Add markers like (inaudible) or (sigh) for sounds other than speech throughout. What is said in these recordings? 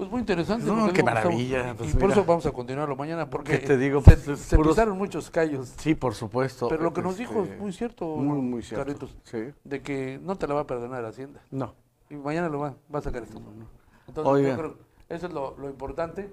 Pues muy interesante. No, qué maravilla. Pues y por eso vamos a continuarlo mañana, porque se, cruzaron pues muchos callos. Sí, por supuesto. Pero lo que nos dijo es este, muy cierto, muy, de que no te la va a perdonar Hacienda. No. Y mañana lo va, a sacar esto. Entonces, creo, eso es lo, lo importante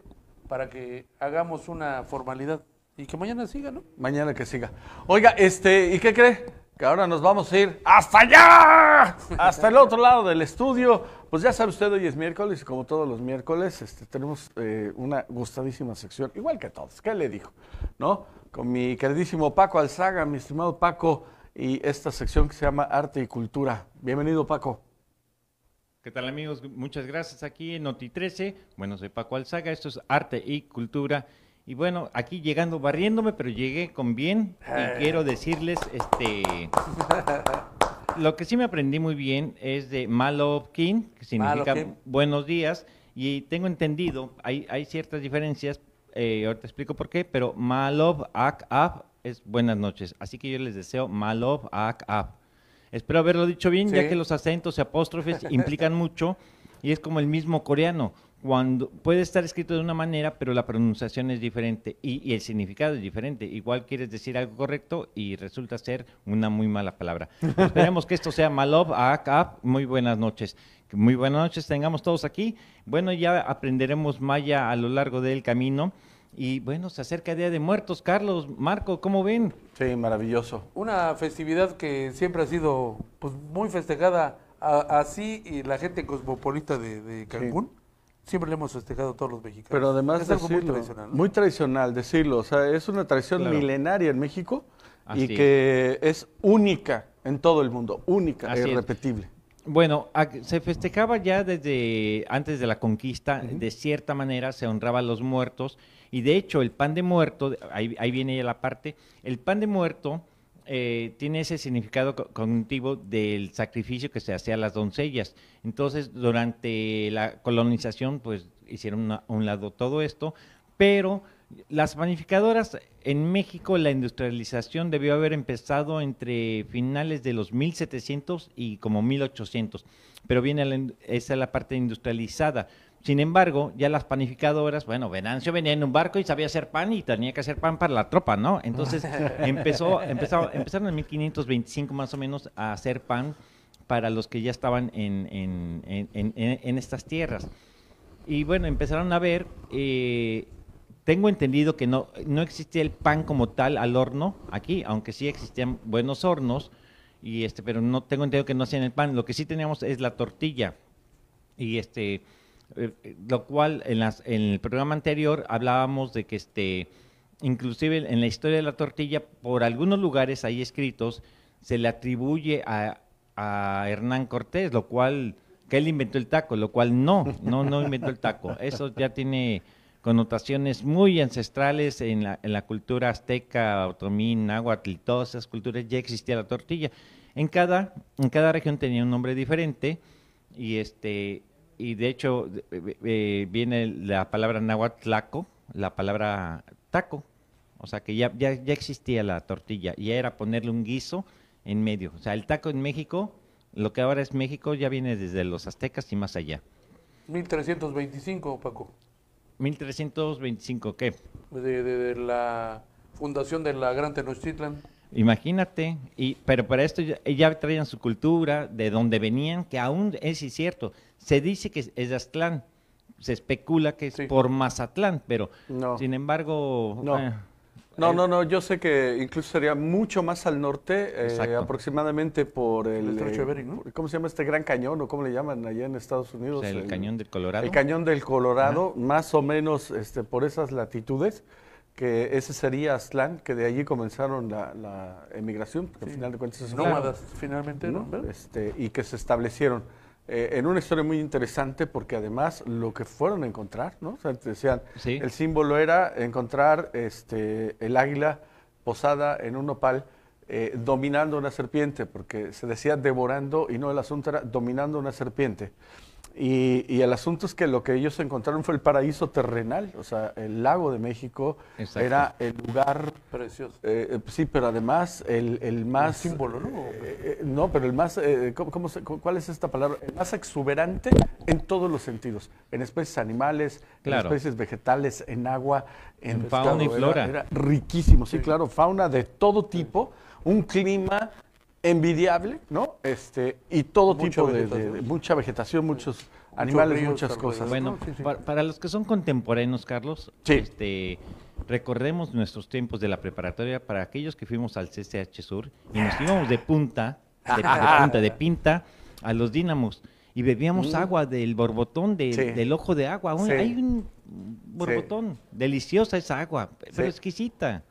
para que hagamos una formalidad y que mañana siga, ¿no? Mañana que siga. Oiga, este, ¿y qué cree? que ahora nos vamos a ir hasta allá, hasta el otro lado del estudio. Pues ya sabe usted, hoy es miércoles y como todos los miércoles este, tenemos eh, una gustadísima sección, igual que todos. ¿Qué le dijo? ¿No? Con mi queridísimo Paco Alzaga, mi estimado Paco, y esta sección que se llama Arte y Cultura. Bienvenido, Paco. ¿Qué tal amigos? Muchas gracias aquí en Noti 13. Bueno, soy Paco Alzaga, esto es Arte y Cultura. Y bueno, aquí llegando, barriéndome, pero llegué con bien. Y ah. quiero decirles, este... Lo que sí me aprendí muy bien es de malobkin, que significa buenos días. Y tengo entendido, hay, ciertas diferencias, eh, te explico por qué, pero Malov Ak es buenas noches. Así que yo les deseo Malov Ak Espero haberlo dicho bien, ya que los acentos y apóstrofes implican (laughs) mucho y es como el mismo coreano cuando puede estar escrito de una manera, pero la pronunciación es diferente y, el significado es diferente. Igual quieres decir algo correcto y resulta ser una muy mala palabra. (laughs) Esperemos que esto sea malo, Muy buenas noches. Muy buenas noches, tengamos todos aquí. Bueno, ya aprenderemos maya a lo largo del camino. Y bueno, se acerca Día de Muertos. Carlos, Marco, ¿cómo ven? Sí, maravilloso. Una festividad que siempre ha sido pues, muy festejada así y la gente cosmopolita de, Cancún siempre le hemos festejado todos los mexicanos. Pero además es algo muy tradicional. Muy tradicional decirlo, o sea, es una tradición milenaria en México y que es. única en todo el mundo, única e irrepetible. Bueno, se festejaba ya desde antes de la conquista, de cierta manera se honraba a los muertos y de hecho el pan de muerto, ahí, ahí viene la parte, el pan de muerto eh, tiene ese significado cognitivo del sacrificio que se hacía a las doncellas. Entonces, durante la colonización, pues hicieron un lado todo esto, pero las panificadoras en México, la industrialización debió haber empezado entre finales de los 1700 y como 1800, pero viene esa es la parte industrializada. Sin embargo, ya las panificadoras, bueno, Venancio venía en un barco y sabía hacer pan y tenía que hacer pan para la tropa, ¿no? Entonces (laughs) empezó, empezó, empezaron en 1525 más o menos a hacer pan para los que ya estaban en, en, en, en estas tierras. Y bueno, empezaron a ver, eh, tengo entendido que no, no existía el pan como tal al horno aquí, aunque sí existían buenos hornos, y este, pero no tengo entendido que no hacían el pan. Lo que sí teníamos es la tortilla. Y este, eh, eh, lo cual en, el programa anterior hablábamos de que este, inclusive en la historia de la tortilla, por algunos lugares ahí escritos, se le atribuye a, Hernán Cortés, lo cual, que él inventó el taco, lo cual no, no, no inventó el taco. (laughs) Eso ya tiene connotaciones muy ancestrales en la, cultura azteca, otomí, náhuatl, todas esas culturas ya existía la tortilla. En cada, en cada región tenía un nombre diferente y este y de hecho eh, eh, viene la palabra náhuatlaco, la palabra taco. O sea que ya, ya, existía la tortilla y era ponerle un guiso en medio. O sea, el taco en México, lo que ahora es México, ya viene desde los aztecas y más allá. 1325, Paco. 1325, ¿qué? Desde de la fundación de la Gran Tenochtitlan. Imagínate, y, pero para esto ya, eh, traían su cultura, de donde venían, que aún eh, es cierto. Se dice que es, Aztlán, se especula que es por Mazatlán, pero sin embargo... No. Eh, no, no, no, yo sé que incluso sería mucho más al norte, aproximadamente por el... ¿Cómo se llama este gran cañón o cómo le llaman allá en Estados Unidos? el, cañón del Colorado. El cañón del Colorado, más o menos este, por esas latitudes que ese sería Aslan, que de allí comenzaron la, emigración, porque al final de cuentas... Nómadas, finalmente, ¿no? Este, y que se establecieron. Eh, en una historia muy interesante porque además lo que fueron a encontrar, ¿no? decían, el símbolo era encontrar este, el águila posada en un nopal eh, dominando una serpiente, porque se decía devorando y no el asunto era dominando una serpiente. Y, el asunto es que lo que ellos encontraron fue el paraíso terrenal, o sea, el lago de México era el lugar precioso. Eh, eh, sí, pero además el, más... símbolo, ¿no? Eh, no, pero el más... ¿cómo, ¿Cuál es esta palabra? El más exuberante en todos los sentidos, en especies animales, en especies vegetales, en agua, en, fauna y flora. Era, riquísimo, sí, claro, fauna de todo tipo, un clima envidiable, ¿no? Este, y todo tipo de, mucha vegetación, muchos animales, muchas cosas. Bueno, Para, los que son contemporáneos, Carlos, este, recordemos nuestros tiempos de la preparatoria para aquellos que fuimos al CCH Sur y nos íbamos de (laughs) punta, de, punta, de pinta a los dínamos y bebíamos mm. agua del borbotón, del ojo de agua. Hay un borbotón, deliciosa esa agua, pero exquisita.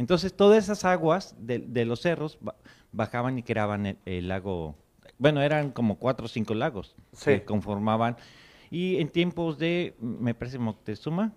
Entonces todas esas aguas de, los cerros bajaban y creaban el, lago, bueno, eran como cuatro o cinco lagos que conformaban. Y en tiempos de, me parece Moctezuma,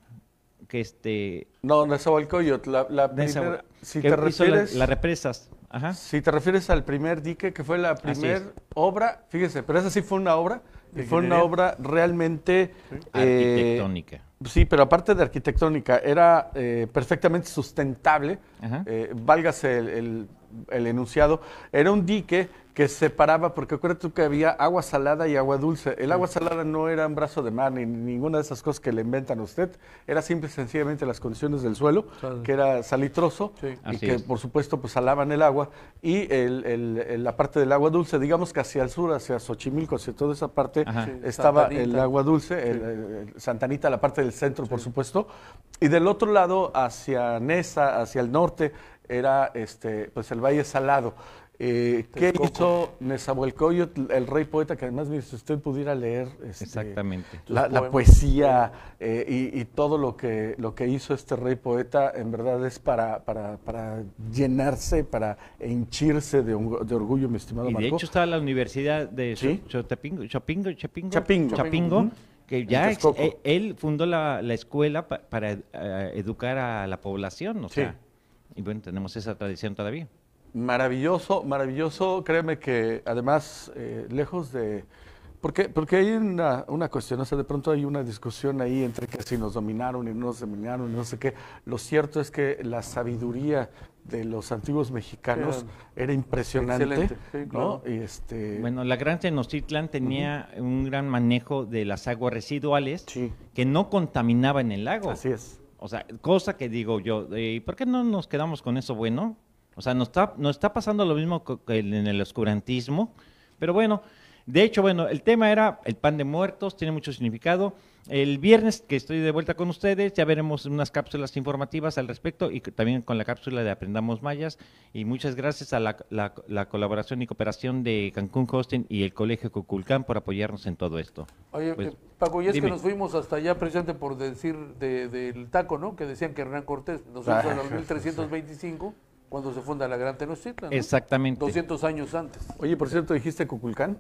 que este... No, Nezahualcóyotl, la, la primera, si te refieres... las represas. Si te refieres al primer dique, que fue la primera obra, fíjese, pero esa sí fue una obra fue una obra realmente... Eh, arquitectónica. Sí, pero aparte de arquitectónica, era eh, perfectamente sustentable. Eh, válgase el el enunciado, era un dique que separaba, porque acuérdate que había agua salada y agua dulce. El agua salada no era un brazo de mar ni ninguna de esas cosas que le inventan a usted, era simple sencillamente las condiciones del suelo, que era salitroso y que por supuesto pues salaban el agua y la parte del agua dulce, digamos que hacia el sur, hacia Xochimilco, hacia toda esa parte estaba el agua dulce, Santanita, la parte del centro por supuesto, y del otro lado hacia Nesa, hacia el norte, era este, pues el Valle Salado. Eh, este, ¿Qué hizo Nezahualcóyotl, el rey poeta, que además si usted pudiera leer este, La, poesía eh, y, todo lo que, lo que hizo este rey poeta, en verdad es para, para, para llenarse, para hinchirse de, orgullo, mi estimado y De hecho estaba la Universidad de Chapingo, Chapingo, Chapingo, que ya eh, él fundó la, escuela para eh, educar a la población, o sea y bueno, tenemos esa tradición todavía. Maravilloso, maravilloso. Créeme que además, eh, lejos de... Porque, porque hay una, cuestión, o sea, de pronto hay una discusión ahí entre que si nos dominaron y no nos dominaron y no sé qué. Lo cierto es que la sabiduría de los antiguos mexicanos era, impresionante. este... Bueno, la gran Tenochtitlan tenía un gran manejo de las aguas residuales que no contaminaban el lago. Así es. O sea, cosa que digo yo, ¿y por qué no nos quedamos con eso bueno? O sea, no está, no está pasando lo mismo que en el oscurantismo, pero bueno, de hecho, bueno, el tema era el pan de muertos, tiene mucho significado. El viernes que estoy de vuelta con ustedes, ya veremos unas cápsulas informativas al respecto y también con la cápsula de Aprendamos Mayas. Y muchas gracias a la, colaboración y cooperación de Cancún Hosting y el Colegio Cuculcán por apoyarnos en todo esto. Oye, pues, eh, Paco, y es que nos fuimos hasta allá precisamente por decir del taco, ¿no? Que decían que Hernán Cortés nos hizo en 1325 ah, cuando se funda la Gran Tenochtitlan. Exactamente. 200 años antes. Oye, por cierto, dijiste Cuculcán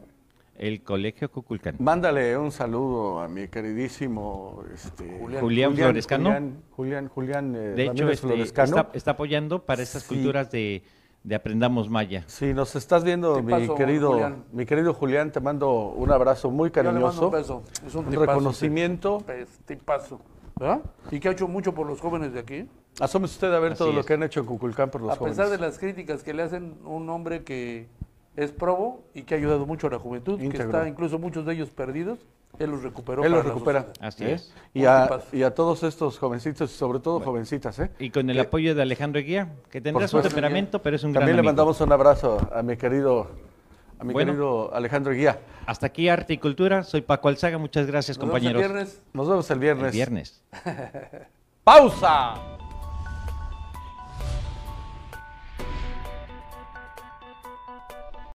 el Colegio Cuculcán. Mándale un saludo a mi queridísimo este, Julián, Florescano. Julián, Julián, eh, de hecho, este, está, apoyando para estas culturas de, de, Aprendamos Maya. Sí, nos estás viendo, mi querido mi querido Julián, te mando un abrazo muy cariñoso. Yo mando un beso. Es un, un tipazo, reconocimiento. Pues, ¿Ah? Y que ha hecho mucho por los jóvenes de aquí. Asómese usted a ver todo lo que han hecho en Cuculcán por los jóvenes. A pesar de las críticas que le hacen un hombre que es probo y que ha ayudado mucho a la juventud, que está incluso muchos de ellos perdidos. Él los recuperó. Él los recupera. Así ¿Eh? es. Y a, y a, todos estos jovencitos, sobre todo jovencitas. ¿eh? Y con el apoyo de Alejandro Guía, que tendrá su temperamento, pero es un gran También le mandamos un abrazo a mi querido a mi querido Alejandro Guía. Hasta aquí Arte y Cultura. Soy Paco Alzaga. Muchas gracias, compañeros. Nos vemos el viernes. El viernes. (laughs) Pausa.